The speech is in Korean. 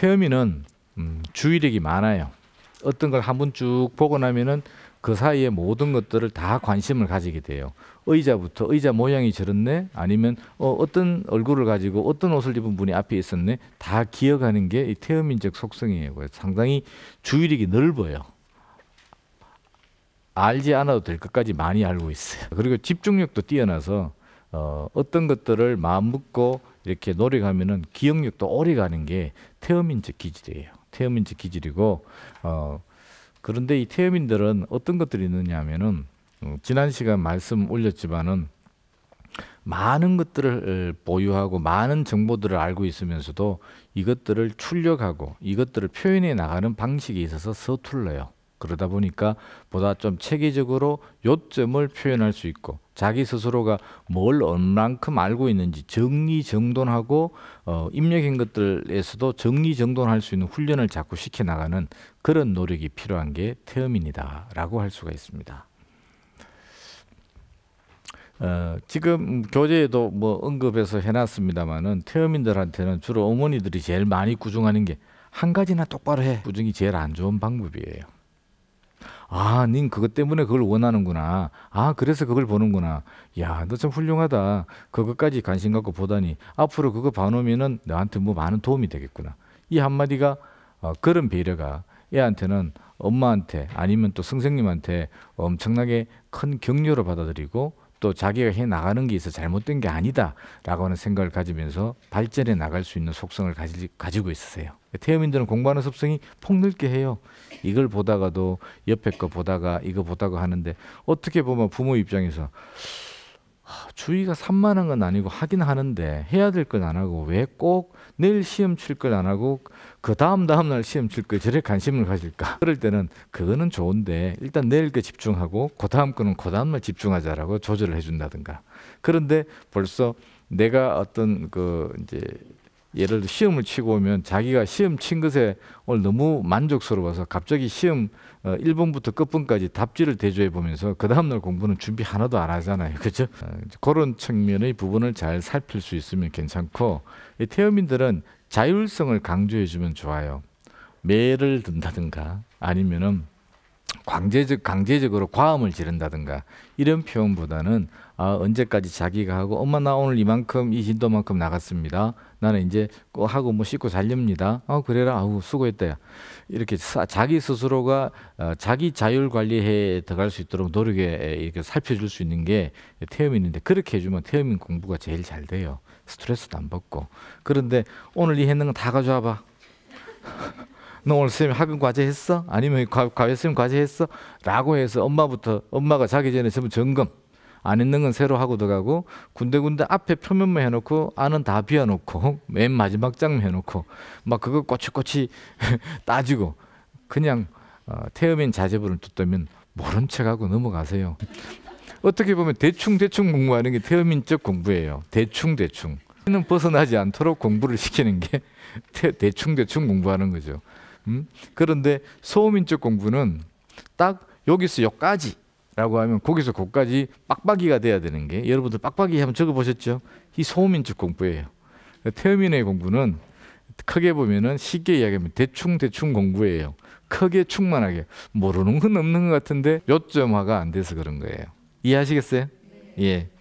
태음이는 음, 주의력이 많아요. 어떤 걸 한 번 쭉 보고 나면은 그 사이에 모든 것들을 다 관심을 가지게 돼요. 의자부터 의자 모양이 저렇네 아니면 어, 어떤 얼굴을 가지고 어떤 옷을 입은 분이 앞에 있었네 다 기억하는 게이 태음인적 속성이에요. 상당히 주의력이 넓어요. 알지 않아도 될 것까지 많이 알고 있어요. 그리고 집중력도 뛰어나서 어, 어떤 것들을 마음 먹고 이렇게 노력하면은 기억력도 오래 가는 게 태음인적 기질이에요. 태음인적 기질이고 어 그런데 이 태음인들은 어떤 것들이 있느냐 하면은 어, 지난 시간 말씀 올렸지만은 많은 것들을 보유하고 많은 정보들을 알고 있으면서도 이것들을 출력하고 이것들을 표현해 나가는 방식에 있어서 서툴러요. 그러다 보니까 보다 좀 체계적으로 요점을 표현할 수 있고 자기 스스로가 뭘 얼만큼 알고 있는지 정리정돈하고 어, 입력인 것들에서도 정리정돈할 수 있는 훈련을 자꾸 시켜 나가는 그런 노력이 필요한 게 태음인이다라고 할 수가 있습니다. 어, 지금 교재에도 뭐 언급해서 해놨습니다만은 태음인들한테는 주로 어머니들이 제일 많이 꾸중하는 게 한 가지나 똑바로 해 꾸중이 제일 안 좋은 방법이에요. 아, 닌 그것 때문에 그걸 원하는구나. 아, 그래서 그걸 보는구나. 야, 너 참 훌륭하다. 그것까지 관심 갖고 보다니 앞으로 그거 봐놓으면은 너한테 뭐 많은 도움이 되겠구나. 이 한마디가 어, 그런 배려가 애한테는 엄마한테 아니면 또 선생님한테 엄청나게 큰 격려로 받아들이고 또 자기가 해 나가는 게 있어 잘못된 게 아니다라고 하는 생각을 가지면서 발전해 나갈 수 있는 속성을 가지, 가지고 있으세요. 태음인들은 공부하는 속성이 폭넓게 해요. 이걸 보다가도 옆에 거 보다가 이거 보다가 하는데 어떻게 보면 부모 입장에서 주의가 산만한 건 아니고 하긴 하는데 해야 될 건 안 하고 왜 꼭 내일 시험 칠 걸 안 하고 그 다음 다음 날 시험 칠걸 저래 관심을 가질까? 그럴 때는 그거는 좋은데 일단 내일 거 집중하고 그 다음 거는 그 다음 날 집중하자라고 조절을 해준다든가. 그런데 벌써 내가 어떤 그 이제 예를 들어 시험을 치고 오면 자기가 시험 친 것에 오늘 너무 만족스러워서 갑자기 시험 1번부터 어, 끝번까지 답지를 대조해 보면서 그 다음날 공부는 준비 하나도 안 하잖아요. 그죠? 어, 그런 측면의 부분을 잘 살필 수 있으면 괜찮고 태어민들은 자율성을 강조해 주면 좋아요. 매를 든다든가 아니면은 광제적 강제적으로 과음을 지른다든가 이런 표현보다는 아, 언제까지 자기가 하고 엄마 나 오늘 이만큼 이 진도만큼 나갔습니다. 나는 이제 꼭 하고 뭐 씻고 살렵니다아 어, 그래라 아우 수고했다야 이렇게 사, 자기 스스로가 어, 자기 자율 관리에 들어갈 수 있도록 노력에 이렇게 살펴줄 수 있는 게 태음인인데 그렇게 해주면 태음인 공부가 제일 잘 돼요. 스트레스도 안 받고 그런데 오늘 이 했는 거다 가져와봐. 너 오늘 선생님 학원 과제 했어? 아니면 과외 선생님 과제 했어? 라고 해서 엄마부터 엄마가 자기 전에 전부 점검 안했는건 새로 하고 들어가고 군데군데 앞에 표면만 해놓고 안은 다 비워놓고 맨 마지막 장면 해놓고 막 그거 꼬치꼬치 따지고 그냥 어, 태음인 자제분을 듣다면 모른 척하고 넘어가세요. 어떻게 보면 대충 대충 공부하는 게 태음인적 공부예요. 대충 대충. 는 벗어나지 않도록 공부를 시키는 게 대, 대충 대충 공부하는 거죠. 음? 그런데 소음인적 공부는 딱 여기서 여기까지 라고 하면 거기서 거기까지 빡빡이가 돼야 되는 게 여러분들 빡빡이 한번 적어보셨죠? 이 소음인적 공부예요. 태음인의 공부는 크게 보면은 쉽게 이야기하면 대충 대충 공부예요. 크게 충만하게 모르는 건 없는 것 같은데 요점화가 안 돼서 그런 거예요. 이해하시겠어요? 네. 예.